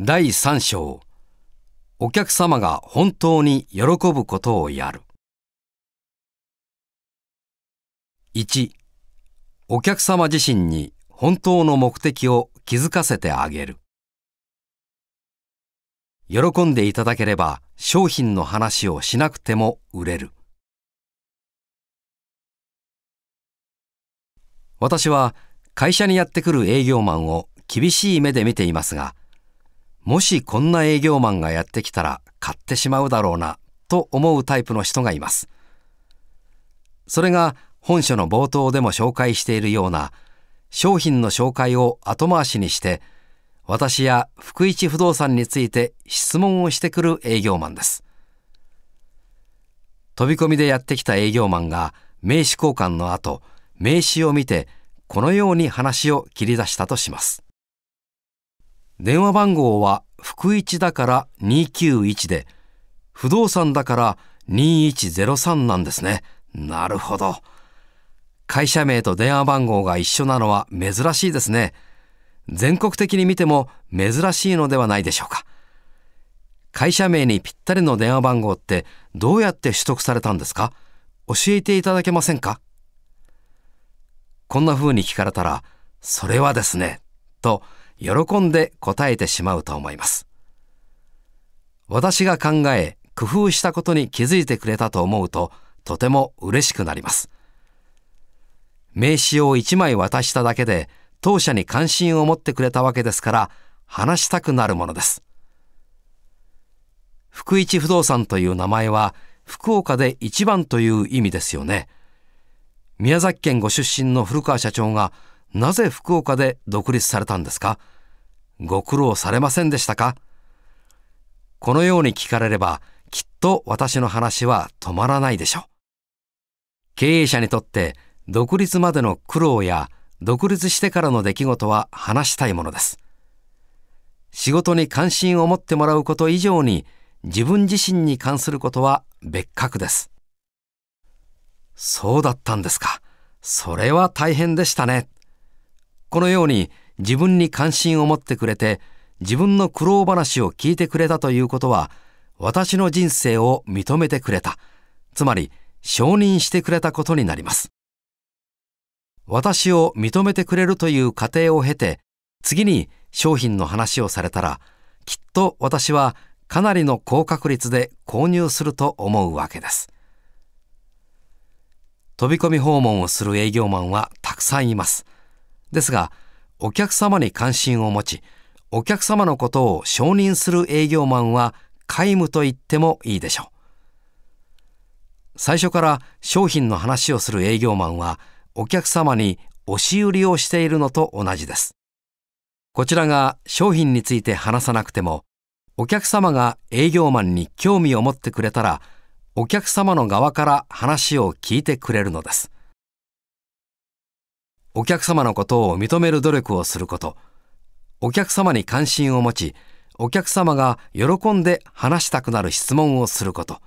第3章お客様が本当に喜ぶことをやる1お客様自身に本当の目的を気づかせてあげる喜んでいただければ商品の話をしなくても売れる私は会社にやってくる営業マンを厳しい目で見ていますがもしこんな営業マンがやってきたら買ってしまうだろうなと思うタイプの人がいます。それが本書の冒頭でも紹介しているような商品の紹介を後回しにして私や福一不動産について質問をしてくる営業マンです。飛び込みでやってきた営業マンが名刺交換の後名刺を見てこのように話を切り出したとします。電話番号は福一だから291で、不動産だから2103なんですね。なるほど。会社名と電話番号が一緒なのは珍しいですね。全国的に見ても珍しいのではないでしょうか。会社名にぴったりの電話番号ってどうやって取得されたんですか教えていただけませんかこんな風に聞かれたら、それはですね、と喜んで答えてしまうと思います。私が考え、工夫したことに気づいてくれたと思うと、とても嬉しくなります。名刺を1枚渡しただけで、当社に関心を持ってくれたわけですから、話したくなるものです。福一不動産という名前は、福岡で一番という意味ですよね。宮崎県ご出身の古川社長が、なぜ福岡で独立されたんですかご苦労されませんでしたかこのように聞かれれば、きっと私の話は止まらないでしょう。経営者にとって独立までの苦労や独立してからの出来事は話したいものです。仕事に関心を持ってもらうこと以上に自分自身に関することは別格です。そうだったんですか。それは大変でしたね。このように自分に関心を持ってくれて自分の苦労話を聞いてくれたということは私の人生を認めてくれた。つまり承認してくれたことになります。私を認めてくれるという過程を経て次に商品の話をされたらきっと私はかなりの高確率で購入すると思うわけです。飛び込み訪問をする営業マンはたくさんいます。ですが、お客様に関心を持ち、お客様のことを承認する営業マンは皆無と言ってもいいでしょう。最初から商品の話をする営業マンは、お客様に押し売りをしているのと同じです。こちらが商品について話さなくても、お客様が営業マンに興味を持ってくれたら、お客様の側から話を聞いてくれるのです。お客様のことを認める努力をすること、お客様に関心を持ち、お客様が喜んで話したくなる質問をすること、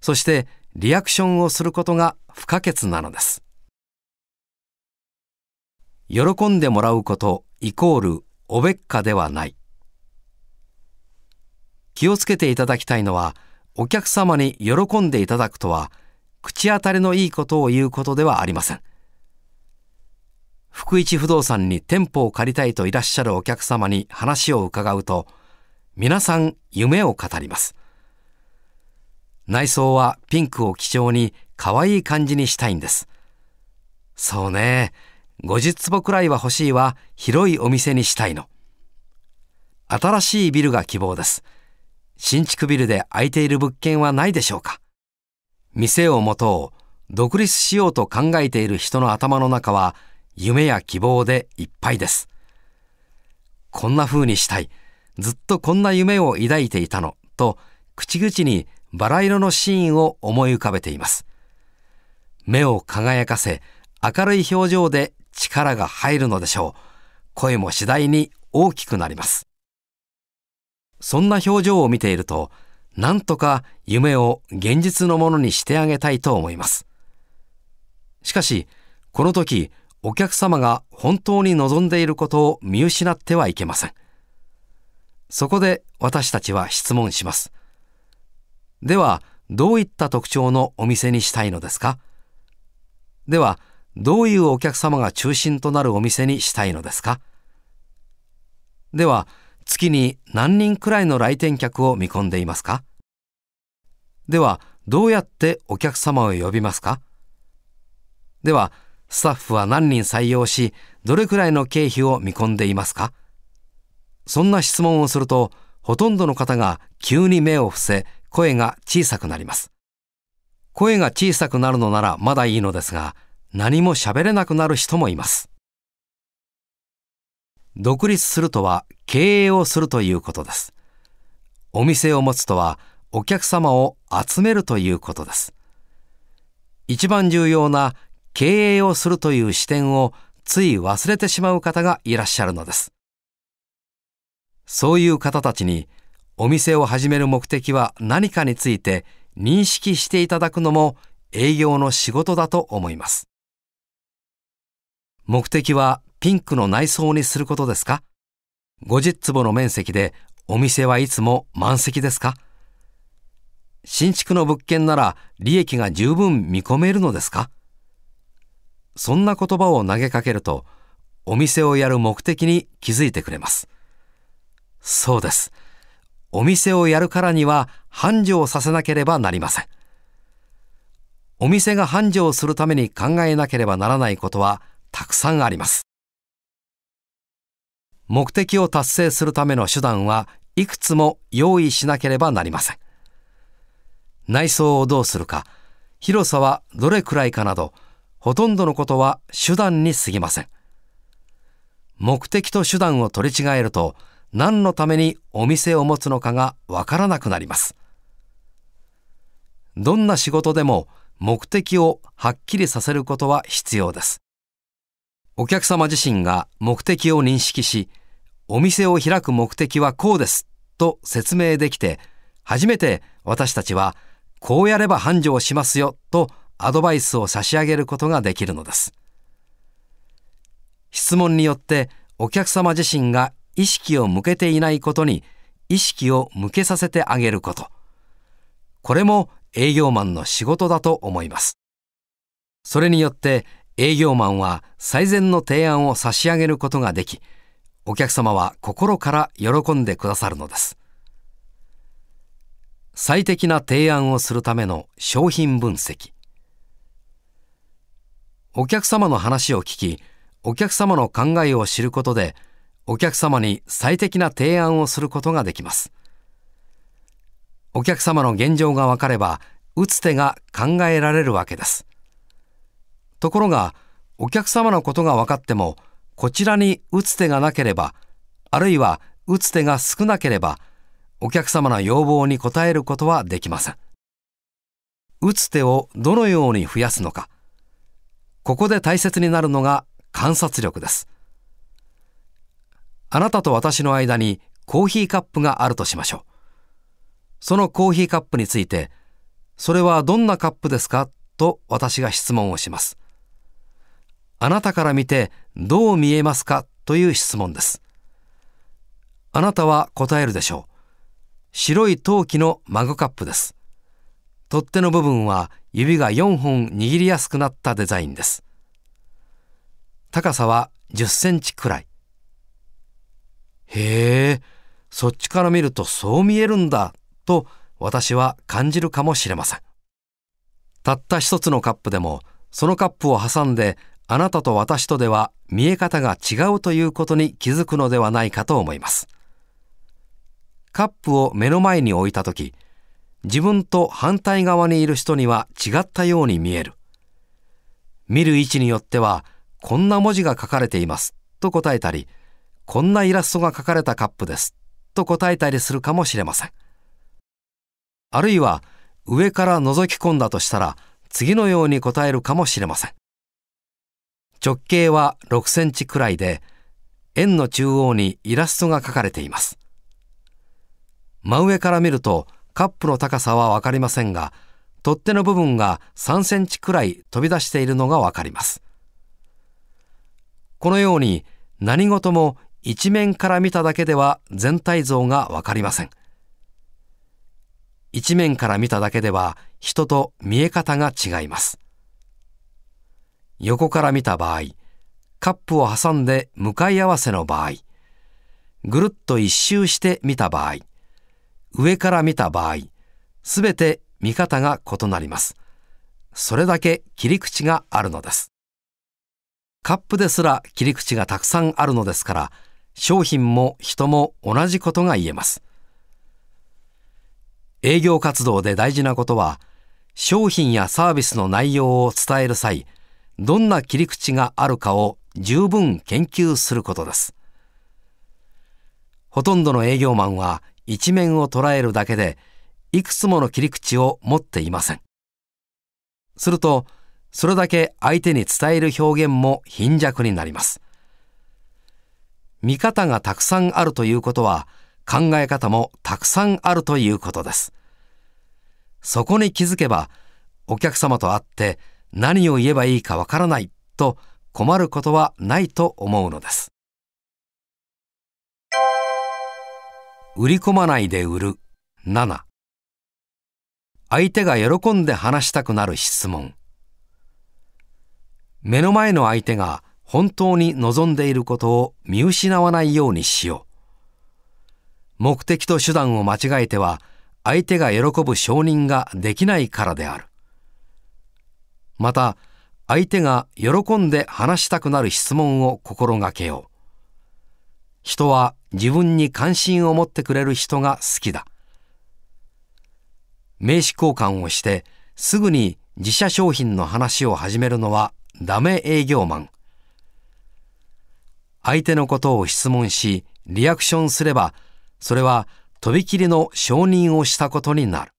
そしてリアクションをすることが不可欠なのです。喜んでもらうことイコールおべっかではない。気をつけていただきたいのは、お客様に喜んでいただくとは、口当たりのいいことを言うことではありません。福一不動産に店舗を借りたいといらっしゃるお客様に話を伺うと、皆さん夢を語ります。内装はピンクを基調に可愛い感じにしたいんです。そうね。50坪くらいは欲しいわ。広いお店にしたいの。新しいビルが希望です。新築ビルで空いている物件はないでしょうか。店を持とう、独立しようと考えている人の頭の中は夢や希望でいっぱいです。こんな風にしたい。ずっとこんな夢を抱いていたの。と、口々にバラ色のシーンを思い浮かべています。目を輝かせ、明るい表情で力が入るのでしょう。声も次第に大きくなります。そんな表情を見ていると、なんとか夢を現実のものにしてあげたいと思います。しかし、この時、お客様が本当に望んでいることを見失ってはいけません。そこで私たちは質問します。では、どういった特徴のお店にしたいのですかでは、どういうお客様が中心となるお店にしたいのですかでは、月に何人くらいの来店客を見込んでいますかでは、どうやってお客様を呼びますかでは、スタッフは何人採用し、どれくらいの経費を見込んでいますかそんな質問をすると、ほとんどの方が急に目を伏せ、声が小さくなります。声が小さくなるのならまだいいのですが、何も喋れなくなる人もいます。独立するとは経営をするということです。お店を持つとはお客様を集めるということです。一番重要な経営をするという視点をつい忘れてしまう方がいらっしゃるのです。そういう方たちにお店を始める目的は何かについて認識していただくのも営業の仕事だと思います。目的はピンクの内装にすることですか ?50 坪の面積でお店はいつも満席ですか新築の物件なら利益が十分見込めるのですかそんな言葉を投げかけると、お店をやる目的に気づいてくれます。そうです。お店をやるからには繁盛させなければなりません。お店が繁盛するために考えなければならないことはたくさんあります。目的を達成するための手段はいくつも用意しなければなりません。内装をどうするか、広さはどれくらいかなど、ほとんどのことは手段に過ぎません。目的と手段を取り違えると、何のためにお店を持つのかがわからなくなります。どんな仕事でも目的をはっきりさせることは必要です。お客様自身が目的を認識し、お店を開く目的はこうですと説明できて、初めて私たちはこうやれば繁盛しますよとアドバイスを差し上げることができるのです。質問によってお客様自身が意識を向けていないことに意識を向けさせてあげること。これも営業マンの仕事だと思います。それによって営業マンは最善の提案を差し上げることができ、お客様は心から喜んでくださるのです。最適な提案をするための商品分析。お客様の話を聞き、お客様の考えを知ることで、お客様に最適な提案をすることができます。お客様の現状がわかれば、打つ手が考えられるわけです。ところが、お客様のことが分かっても、こちらに打つ手がなければ、あるいは打つ手が少なければ、お客様の要望に応えることはできません。打つ手をどのように増やすのか、ここで大切になるのが観察力です。あなたと私の間にコーヒーカップがあるとしましょう。そのコーヒーカップについて、それはどんなカップですかと私が質問をします。あなたから見てどう見えますかという質問です。あなたは答えるでしょう。白い陶器のマグカップです。取っ手の部分は指が4本握りやすくなったデザインです。高さは10センチくらい。へえ、そっちから見るとそう見えるんだ、と私は感じるかもしれません。たった一つのカップでも、そのカップを挟んで、あなたと私とでは見え方が違うということに気づくのではないかと思います。カップを目の前に置いたとき、自分と反対側にいる人には違ったように見える。見る位置によっては、こんな文字が書かれていますと答えたり、こんなイラストが書かれたカップですと答えたりするかもしれません。あるいは、上から覗き込んだとしたら、次のように答えるかもしれません。直径は6センチくらいで、円の中央にイラストが書かれています。真上から見ると、カップの高さはわかりませんが、取っ手の部分が3センチくらい飛び出しているのがわかります。このように何事も一面から見ただけでは全体像がわかりません。一面から見ただけでは人と見え方が違います。横から見た場合、カップを挟んで向かい合わせの場合、ぐるっと一周して見た場合、上から見た場合、すべて見方が異なります。それだけ切り口があるのです。カップですら切り口がたくさんあるのですから、商品も人も同じことが言えます。営業活動で大事なことは、商品やサービスの内容を伝える際、どんな切り口があるかを十分研究することです。ほとんどの営業マンは一面を捉えるだけで、いくつもの切り口を持っていません。すると、それだけ相手に伝える表現も貧弱になります。見方がたくさんあるということは、考え方もたくさんあるということです。そこに気づけば、お客様と会って何を言えばいいかわからないと困ることはないと思うのです。売り込まないで売る。7。相手が喜んで話したくなる質問。目の前の相手が本当に望んでいることを見失わないようにしよう。目的と手段を間違えては、相手が喜ぶ承認ができないからである。また、相手が喜んで話したくなる質問を心がけよう。人は自分に関心を持ってくれる人が好きだ。名刺交換をしてすぐに自社商品の話を始めるのはダメ営業マン。相手のことを質問しリアクションすればそれはとびきりの承認をしたことになる。